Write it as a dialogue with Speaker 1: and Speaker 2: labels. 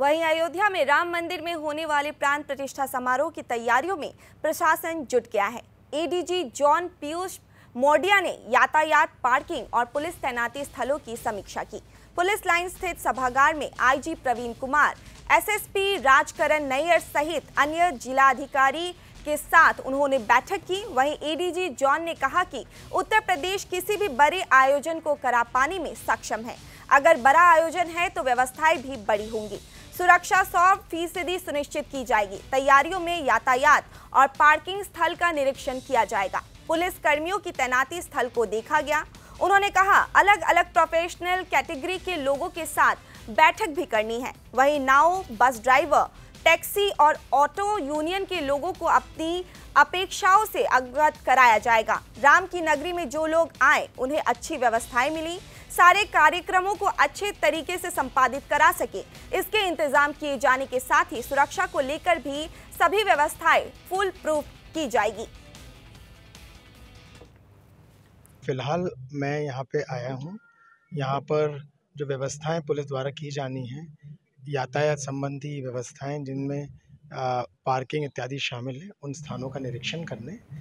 Speaker 1: वहीं अयोध्या में राम मंदिर में होने वाले प्राण प्रतिष्ठा समारोह की तैयारियों में प्रशासन जुट गया है एडीजी जॉन पीयूष मोडिया ने यातायात पार्किंग और पुलिस तैनाती स्थलों की समीक्षा की पुलिस लाइन स्थित सभागार में आईजी प्रवीण कुमार एसएसपी राजकरण नैयर सहित अन्य जिला अधिकारी के साथ उन्होंने बैठक की वहीं एडीजी जॉन ने कहा कि उत्तर प्रदेश किसी भी बड़े आयोजन को करा पाने में सक्षम है अगर बड़ा आयोजन है तो व्यवस्थाएं भी बड़ी होंगी सुरक्षा सौ फीसदी सुनिश्चित की जाएगी तैयारियों में यातायात और पार्किंग स्थल का निरीक्षण किया जाएगा पुलिस कर्मियों की तैनाती स्थल को देखा गया उन्होंने कहा अलग अलग प्रोफेशनल कैटेगरी के लोगों के साथ बैठक भी करनी है वहीं नाव बस ड्राइवर टैक्सी और ऑटो यूनियन के लोगों को अपनी अपेक्षाओं से अवगत कराया जाएगा राम की नगरी में जो लोग आए उन्हें अच्छी व्यवस्थाएं मिली सारे कार्यक्रमों को अच्छे तरीके से संपादित करा सके इसके इंतजाम किए जाने के साथ ही सुरक्षा को लेकर भी सभी व्यवस्थाएं फुल प्रूफ की जाएगी
Speaker 2: फिलहाल मैं यहाँ पे आया हूँ यहाँ पर जो व्यवस्थाएं पुलिस द्वारा की जानी है यातायात संबंधी व्यवस्थाएं जिनमें पार्किंग इत्यादि शामिल है उन स्थानों का निरीक्षण करने